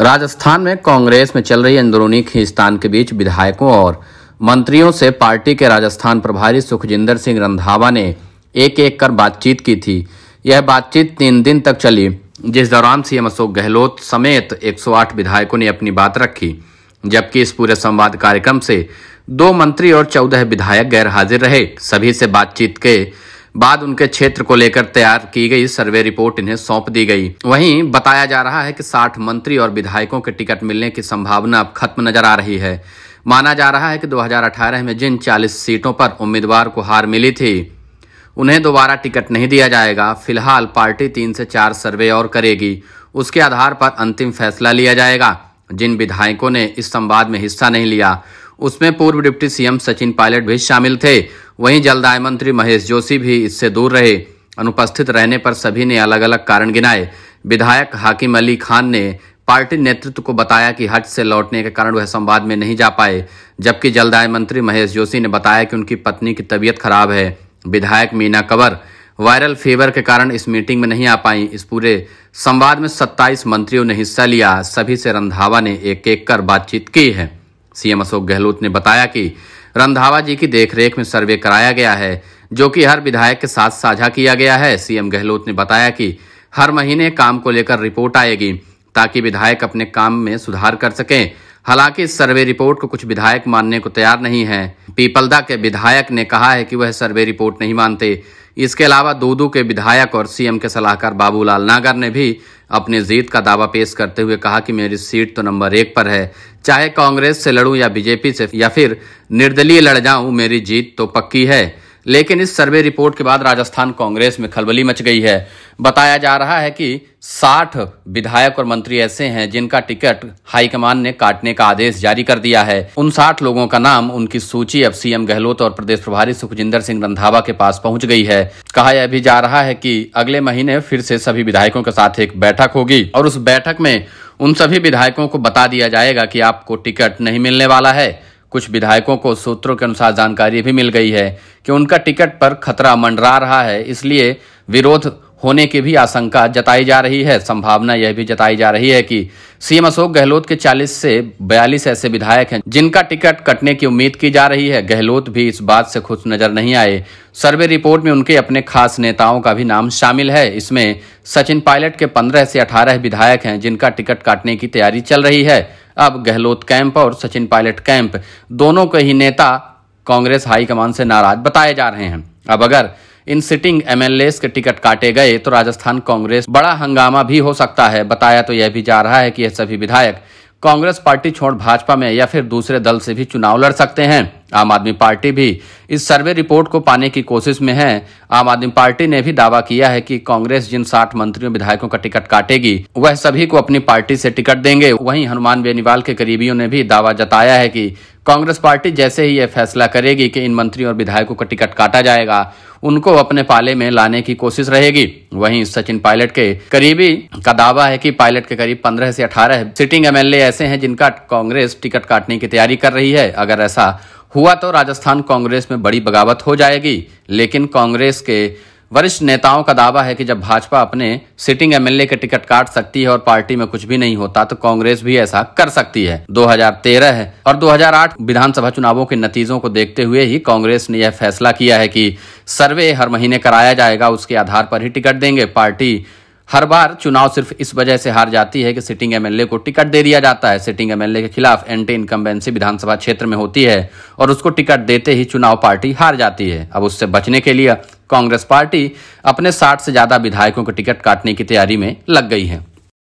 राजस्थान में कांग्रेस में चल रही अंदरूनी खींचतान के बीच विधायकों और मंत्रियों से पार्टी के राजस्थान प्रभारी सुखजिंदर सिंह रंधावा ने एक एक कर बातचीत की थी यह बातचीत तीन दिन तक चली जिस दौरान सीएम अशोक गहलोत समेत 108 विधायकों ने अपनी बात रखी जबकि इस पूरे संवाद कार्यक्रम से दो मंत्री और चौदह विधायक गैर हाजिर रहे सभी से बातचीत के बाद उनके क्षेत्र को लेकर तैयार की गई सर्वे रिपोर्ट इन्हें सौंप दी गई वहीं बताया जा रहा है कि 60 मंत्री और विधायकों के टिकट मिलने की संभावना अब खत्म नजर आ रही है माना जा रहा है कि 2018 में जिन 40 सीटों पर उम्मीदवार को हार मिली थी उन्हें दोबारा टिकट नहीं दिया जाएगा फिलहाल पार्टी तीन से चार सर्वे और करेगी उसके आधार पर अंतिम फैसला लिया जाएगा जिन विधायकों ने इस संवाद में हिस्सा नहीं लिया उसमें पूर्व डिप्टी सीएम सचिन पायलट भी शामिल थे वहीं जलदाय मंत्री महेश जोशी भी इससे दूर रहे अनुपस्थित रहने पर सभी ने अलग अलग कारण गिनाए विधायक हाकिम अली खान ने पार्टी नेतृत्व को बताया कि हज से लौटने के कारण वह संवाद में नहीं जा पाए जबकि जलदाय मंत्री महेश जोशी ने बताया कि उनकी पत्नी की तबीयत खराब है विधायक मीना कंवर वायरल फीवर के कारण इस मीटिंग में नहीं आ पाई इस पूरे संवाद में 27 मंत्रियों ने हिस्सा लिया सभी से रंधावा ने एक एक कर बातचीत की है सीएम अशोक गहलोत ने बताया कि रंधावा जी की देखरेख में सर्वे कराया गया है जो कि हर विधायक के साथ साझा किया गया है सीएम गहलोत ने बताया कि हर महीने काम को लेकर रिपोर्ट आएगी ताकि विधायक अपने काम में सुधार कर सकें हालांकि इस सर्वे रिपोर्ट को कुछ विधायक मानने को तैयार नहीं है पीपलदा के विधायक ने कहा है कि वह सर्वे रिपोर्ट नहीं मानते इसके अलावा दूदू के विधायक और सीएम के सलाहकार बाबूलाल नागर ने भी अपनी जीत का दावा पेश करते हुए कहा कि मेरी सीट तो नंबर एक पर है चाहे कांग्रेस से लड़ू या बीजेपी से या फिर निर्दलीय लड़ जाऊं मेरी जीत तो पक्की है लेकिन इस सर्वे रिपोर्ट के बाद राजस्थान कांग्रेस में खलबली मच गई है बताया जा रहा है कि 60 विधायक और मंत्री ऐसे हैं जिनका टिकट हाईकमान ने काटने का आदेश जारी कर दिया है उन 60 लोगों का नाम उनकी सूची अब सीएम गहलोत और प्रदेश प्रभारी सुखजिंदर सिंह रंधावा के पास पहुंच गई है कहा यह भी जा रहा है कि अगले महीने फिर से सभी विधायकों के साथ एक बैठक होगी और उस बैठक में उन सभी विधायकों को बता दिया जाएगा कि आपको टिकट नहीं मिलने वाला है कुछ विधायकों को सूत्रों के अनुसार जानकारी भी मिल गई है कि उनका टिकट पर खतरा मंडरा रहा है इसलिए विरोध होने की भी आशंका जताई जा रही है संभावना यह भी जताई जा रही है कि सीएम अशोक गहलोत के 40 से 42 ऐसे विधायक हैं जिनका टिकट कटने की उम्मीद की जा रही है गहलोत भी इस बात से खुश नजर नहीं आए सर्वे रिपोर्ट में उनके अपने खास नेताओं का भी नाम शामिल है इसमें सचिन पायलट के पंद्रह से अठारह विधायक हैं जिनका टिकट काटने की तैयारी चल रही है अब गहलोत कैंप और सचिन पायलट कैंप दोनों के ही नेता कांग्रेस हाईकमान से नाराज बताए जा रहे हैं अब अगर इन सिटिंग एमएलए के टिकट काटे गए तो राजस्थान कांग्रेस बड़ा हंगामा भी हो सकता है बताया तो यह भी जा रहा है कि यह सभी विधायक कांग्रेस पार्टी छोड़ भाजपा में या फिर दूसरे दल से भी चुनाव लड़ सकते हैं आम आदमी पार्टी भी इस सर्वे रिपोर्ट को पाने की कोशिश में है आम आदमी पार्टी ने भी दावा किया है कि कांग्रेस जिन साठ मंत्रियों विधायकों का टिकट काटेगी वह सभी को अपनी पार्टी से टिकट देंगे वहीं हनुमान बेनीवाल के करीबियों ने भी दावा जताया है कि कांग्रेस पार्टी जैसे ही यह फैसला करेगी कि इन मंत्रियों और विधायकों का टिकट काटा जाएगा उनको अपने पाले में लाने की कोशिश रहेगी वहीं सचिन पायलट के करीबी का दावा है कि पायलट के करीब 15 से 18 सिटिंग एमएलए ऐसे हैं जिनका कांग्रेस टिकट काटने की तैयारी कर रही है अगर ऐसा हुआ तो राजस्थान कांग्रेस में बड़ी बगावत हो जाएगी लेकिन कांग्रेस के वरिष्ठ नेताओं का दावा है कि जब भाजपा अपने सिटिंग एमएलए के टिकट काट सकती है और पार्टी में कुछ भी नहीं होता तो कांग्रेस भी ऐसा कर सकती है 2013 है और 2008 विधानसभा चुनावों के नतीजों को देखते हुए ही कांग्रेस ने यह फैसला किया है कि सर्वे हर महीने कराया जाएगा उसके आधार पर ही टिकट देंगे पार्टी हर बार चुनाव सिर्फ इस वजह से हार जाती है कि सिटिंग एमएलए को टिकट दे दिया जाता है सिटिंग एमएलए के खिलाफ एंटी इनकम्बेंसी विधानसभा क्षेत्र में होती है और उसको टिकट देते ही चुनाव पार्टी हार जाती है अब उससे बचने के लिए कांग्रेस पार्टी अपने साठ से ज़्यादा विधायकों को टिकट काटने की तैयारी में लग गई है